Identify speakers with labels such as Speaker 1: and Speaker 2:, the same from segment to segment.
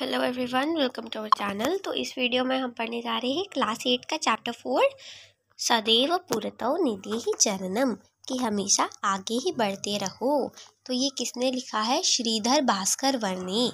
Speaker 1: hello everyone welcome to our channel तो इस video में हम पढ़ने जा रहे हैं क्लास एट का चैप्टर फोर सदैव पुरतो निधि ही चरणम कि हमेशा आगे ही बढ़ते रहो तो ये किसने लिखा है श्रीधर भास्कर वर्णे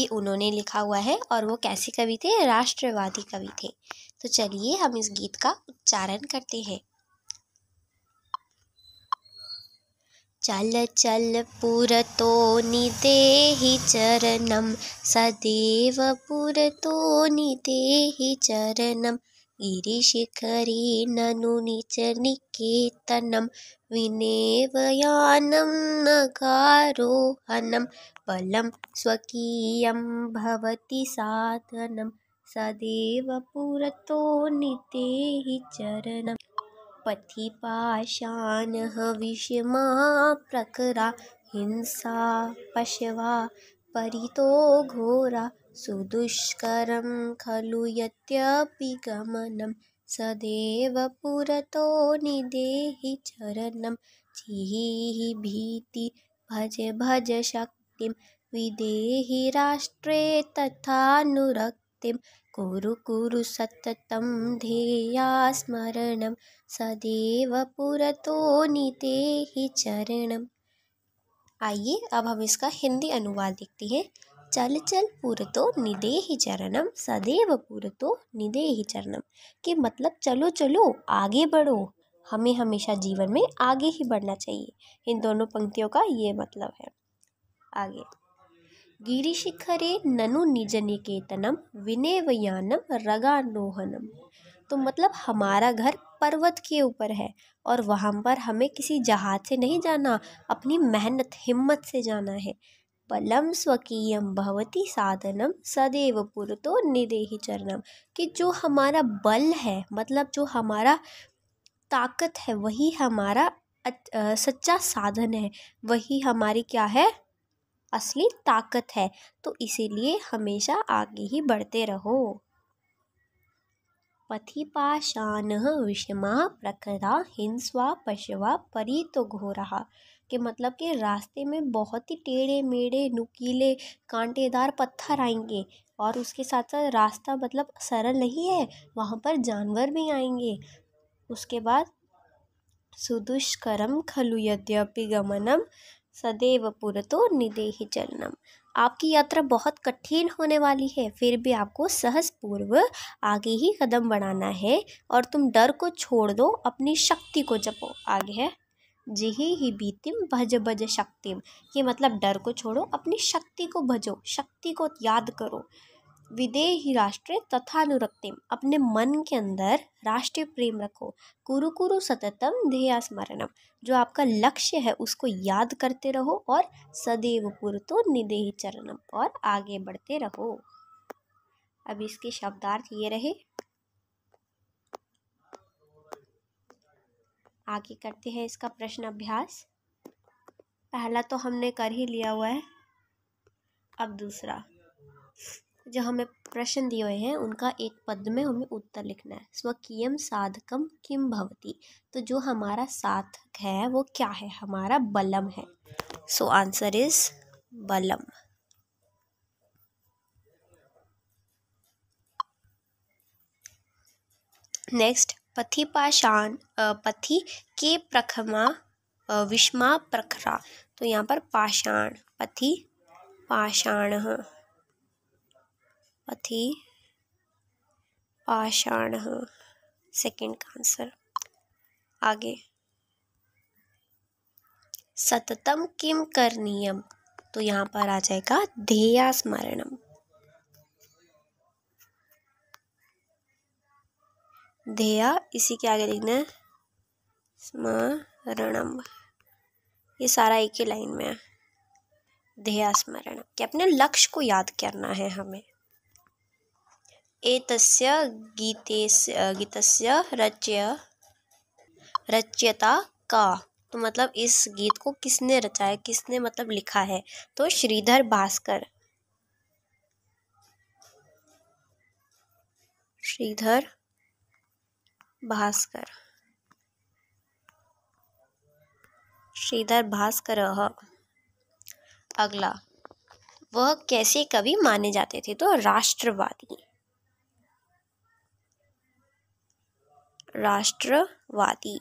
Speaker 1: ये उन्होंने लिखा हुआ है और वो कैसे कवि थे राष्ट्रवादी कवि थे तो चलिए हम इस गीत का उच्चारण करते हैं चल चल पुरतो निदेहि चरणं सदेव पुरतो निदेहि चरणं गिरिशिखरे ननु च निकेतनं विनेव यानं नकारोहणं फलं स्वकीयं भवति साधनं सदेव पुरतो निदेहि चरणम् पथि पाषाण विषमा प्रकरा हिंसा पशवा परितो घोरा सुदुष्करं खलु यद्यपि गमनं सदेव पुरतो निदेहि चरणं जिहि भीति भज भज शक्तिं विदेहि राष्ट्रे तथानुरक् भक्ति कुरु कुरु सततं धेया स्मरण सदैव पुरतो निते ही चरण आइए अब हम इसका हिंदी अनुवाद देखते हैं चल चल निदे ही चरणम सदैव निदे ही चरणम के मतलब चलो चलो आगे बढ़ो हमें हमेशा जीवन में आगे ही बढ़ना चाहिए इन दोनों पंक्तियों का ये मतलब है आगे गिरिशिखरे ननु निज निकेतनम विनेवयानम रगानोहनम तो मतलब हमारा घर पर्वत के ऊपर है और वहाँ पर हमें किसी जहाज से नहीं जाना अपनी मेहनत हिम्मत से जाना है बलम स्वकीयम भवती साधनम सदैव पुरतो निदेही चरणम कि जो हमारा बल है मतलब जो हमारा ताकत है वही हमारा सच्चा साधन है वही हमारी क्या है असली ताकत है तो इसीलिए हमेशा आगे ही बढ़ते रहो पथिपाशानः विषमा प्रखरा हिंसवा पशवा परी तो घोरा के मतलब कि रास्ते में बहुत ही टेढ़े मेढ़े नुकीले कांटेदार पत्थर आएंगे और उसके साथ साथ रास्ता मतलब सरल नहीं है वहाँ पर जानवर भी आएंगे उसके बाद सुदुष्करम खलु यद्यपि गमनम सदैव पुरतो निदेही चलनम आपकी यात्रा बहुत कठिन होने वाली है फिर भी आपको सहज पूर्व आगे ही कदम बढ़ाना है और तुम डर को छोड़ दो अपनी शक्ति को जपो आगे है जिहे ही बीतिम भज भज शक्तिम ये मतलब डर को छोड़ो अपनी शक्ति को भजो शक्ति को याद करो विदेही राष्ट्र तथानुरक्तिम अपने मन के अंदर राष्ट्रीय प्रेम रखो कुरु कुरु सततम ध्येया स्मरणम जो आपका लक्ष्य है उसको याद करते रहो और सदैव पुरतो निदेही चरणम और आगे बढ़ते रहो अब इसके शब्दार्थ ये रहे आगे करते हैं इसका प्रश्न अभ्यास पहला तो हमने कर ही लिया हुआ है अब दूसरा जो हमें प्रश्न दिए हुए हैं उनका एक पद में हमें उत्तर लिखना है स्वकीयम साधकम किम भवती तो जो हमारा साधक है वो क्या है हमारा बलम है सो आंसर इज बलम नेक्स्ट पथि पाषाण पथि के प्रखमा विषमा प्रखरा तो यहाँ पर पाषाण पथि पाषाण अथि पाषाण सेकंड का आंसर आगे सततम किम करनीयम तो यहाँ पर आ जाएगा ध्येया स्मरणम ध्येया इसी के आगे लिखना है स्मरणम ये सारा एक ही लाइन में है ध्येया स्मरण कि अपने लक्ष्य को याद करना है हमें एतस्य गीतस्य गीतस्य रचय रचयिता का तो मतलब इस गीत को किसने रचा है किसने मतलब लिखा है तो श्रीधर भास्कर श्रीधर भास्कर श्रीधर भास्कर अगला वह कैसे कवि माने जाते थे तो राष्ट्रवादी राष्ट्रवादी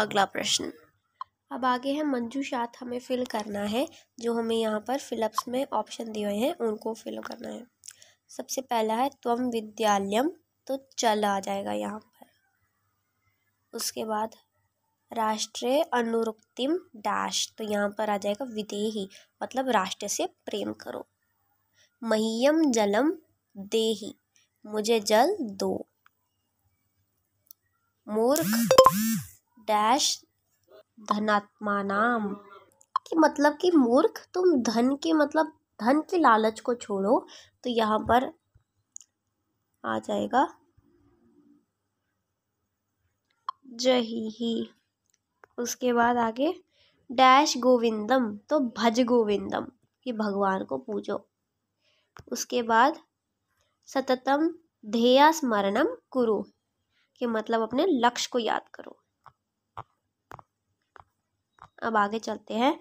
Speaker 1: अगला प्रश्न अब आगे है मंजू साथ हमें फिल करना है जो हमें यहाँ पर फिलअप्स में ऑप्शन दिए हुए हैं उनको फिल करना है सबसे पहला है त्वम विद्यालयम तो चल आ जाएगा यहाँ पर उसके बाद राष्ट्रीय अनुरुक्तिम डैश तो यहाँ पर आ जाएगा विदेही मतलब राष्ट्र से प्रेम करो महियम जलम देही मुझे जल दो मूर्ख डैश नाम कि मतलब कि मूर्ख तुम धन के मतलब धन के लालच को छोड़ो तो यहाँ पर आ जाएगा जही ही उसके बाद आगे डैश गोविंदम तो भज गोविंदम कि भगवान को पूजो उसके बाद सततम ध्येय स्मरणम कुरु के मतलब अपने लक्ष्य को याद करो अब आगे चलते हैं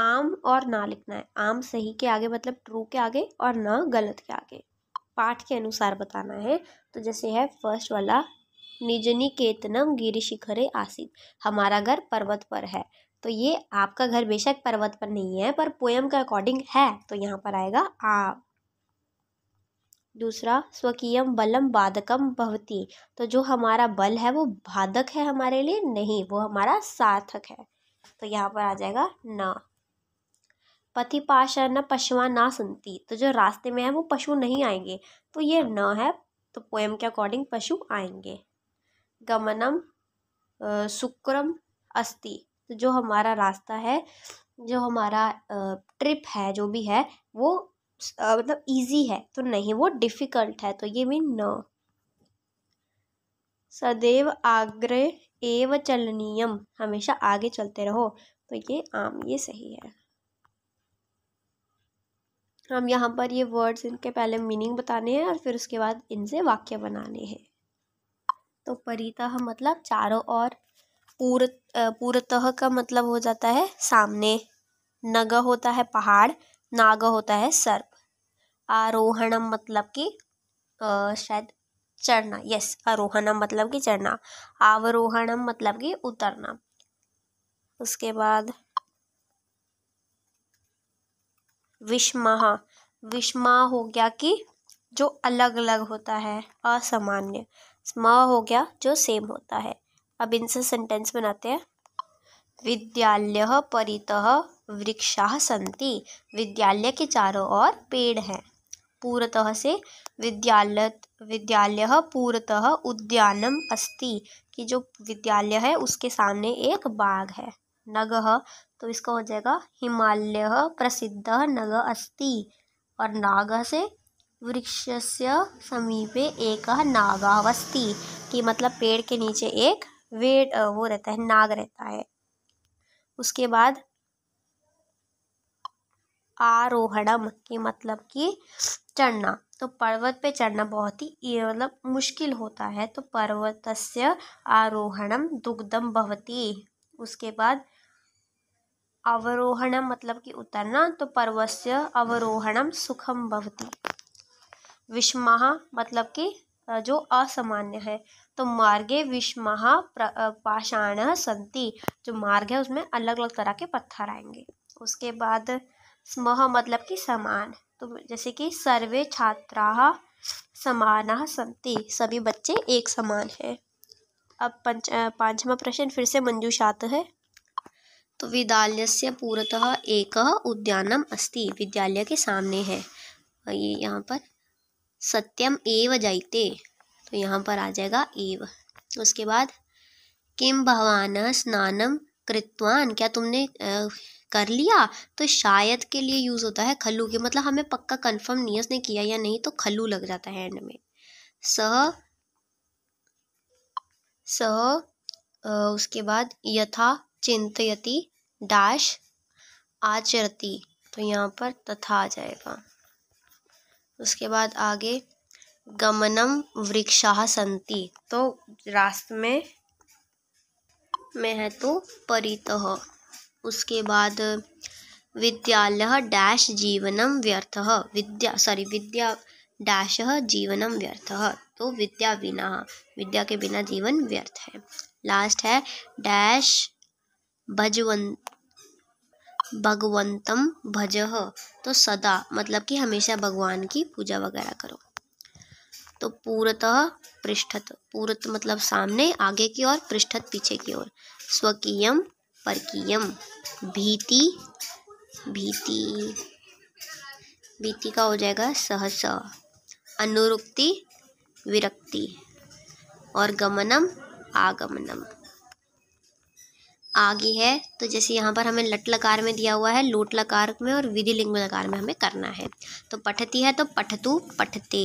Speaker 1: आम और ना लिखना है आम सही के आगे मतलब ट्रू के आगे और ना गलत के आगे पाठ के अनुसार बताना है तो जैसे है फर्स्ट वाला निजनी केतनम गिरिशिखरे आसित हमारा घर पर्वत पर है तो ये आपका घर बेशक पर्वत पर नहीं है पर पोयम के अकॉर्डिंग है तो यहाँ पर आएगा आप दूसरा स्वकीयम बलम बाधकम भवती तो जो हमारा बल है वो बाधक है हमारे लिए नहीं वो हमारा सार्थक है तो यहाँ पर आ जाएगा ना पथिपाशा न पशुआ ना सुनती तो जो रास्ते में है वो पशु नहीं आएंगे तो ये न है तो पोएम के अकॉर्डिंग पशु आएंगे गमनम शुक्रम अस्ति तो जो हमारा रास्ता है जो हमारा ट्रिप है जो भी है वो मतलब ईजी है तो नहीं वो डिफ़िकल्ट है तो ये भी न सदैव आग्रे एव चलनीयम हमेशा आगे चलते रहो तो ये आम ये सही है हम यहाँ पर ये वर्ड्स इनके पहले मीनिंग बताने हैं और फिर उसके बाद इनसे वाक्य बनाने हैं तो परितः मतलब चारों ओर पूर पूर्वतः का मतलब हो जाता है सामने नग होता है पहाड़ नाग होता है सर आरोहणम मतलब कि शायद चढ़ना यस आरोहणम मतलब कि चढ़ना आवरोहणम मतलब कि उतरना उसके बाद विषमाह विषमा हो गया कि जो अलग अलग होता है असामान्य स्म हो गया जो सेम होता है अब इनसे सेंटेंस बनाते हैं विद्यालय परितः वृक्षा सन्ति विद्यालय के चारों ओर पेड़ हैं पूरतः से विद्यालय विद्यालय पूरतः उद्यानम अस्ति कि जो विद्यालय है उसके सामने एक बाग है नग तो इसका हो जाएगा हिमालय प्रसिद्ध नग अस्ति और नाग से वृक्ष से समीपे एक नागावस्ती कि मतलब पेड़ के नीचे एक वेड वो रहता है नाग रहता है उसके बाद आरोहणम के मतलब कि चढ़ना तो पर्वत पे चढ़ना बहुत ही मतलब मुश्किल होता है तो पर्वतस्य आरोहणम दुग्धम भवती उसके बाद अवरोहणम मतलब कि उतरना तो पर्वस्य अवरोहणम सुखम भवती विषमाह मतलब कि जो असामान्य है तो मार्गे विषमाह पाषाण संति जो मार्ग है उसमें अलग अलग तरह के पत्थर आएंगे उसके बाद स्म मतलब कि समान तो जैसे कि सर्वे छात्रा समान सन्ती सभी बच्चे एक समान हैं अब पंच पाँचवा प्रश्न फिर से मंजूषात है तो विद्यालय से पूर्वतः एक उद्यानम अस्ति विद्यालय के सामने है ये यहाँ पर सत्यम एव जाइते तो यहाँ पर आ जाएगा एव उसके बाद किम भवान स्नानम कृतवान क्या तुमने कर लिया तो शायद के लिए यूज़ होता है खलू के मतलब हमें पक्का कंफर्म नियस ने किया या नहीं तो खल्लू लग जाता है एंड में सह सह उसके बाद यथा चिंतती डैश आचरती तो यहाँ पर तथा आ जाएगा उसके बाद आगे गमनम वृक्षा संति तो रास्ते में मैं है तो परित उसके बाद विद्यालय डैश जीवनम व्यर्थ विद्या सॉरी विद्या डैश जीवनम व्यर्थ तो विद्या बिना विद्या के बिना जीवन व्यर्थ है लास्ट है डैश भजवं भगवंतम भज तो सदा मतलब कि हमेशा भगवान की पूजा वगैरह करो तो पूर्तः पृष्ठत पूर्त मतलब सामने आगे की ओर पृष्ठत पीछे की ओर स्वकीयम परकीयम भीति भीति भीति का हो जाएगा सहस अनुरुक्ति विरक्ति और गमनम आगमनम आगे है तो जैसे यहाँ पर हमें लट लकार में दिया हुआ है लोट लकार में और विधि लिंग लकार में हमें करना है तो पठती है तो पठतु पठते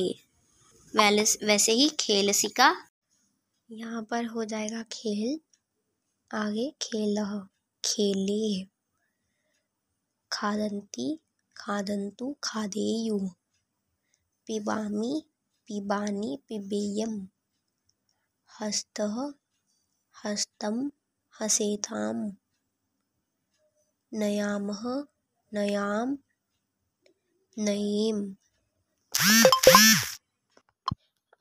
Speaker 1: वैलस वैसे ही खेलसी का यहाँ पर हो जाएगा खेल आगे खेल खेले खादंती खादंतु खादेयु पिबामी पिबानी पिबेयम हस्त हस्तं हसेता नयाम नयाम नयेम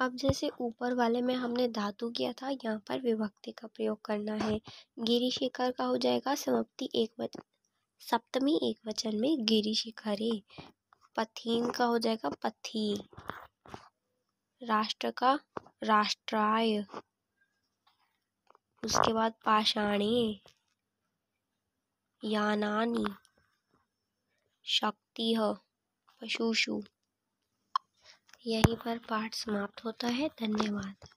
Speaker 1: अब जैसे ऊपर वाले में हमने धातु किया था यहाँ पर विभक्ति का प्रयोग करना है गिरी शिखर का हो जाएगा समाप्ति एक वचन सप्तमी एक वचन में गिरी शिखरे पथीन का हो जाएगा पथी राष्ट्र का राष्ट्राय उसके बाद पाषाणे यानानी शक्ति पशुशु यहीं पर पाठ समाप्त होता है धन्यवाद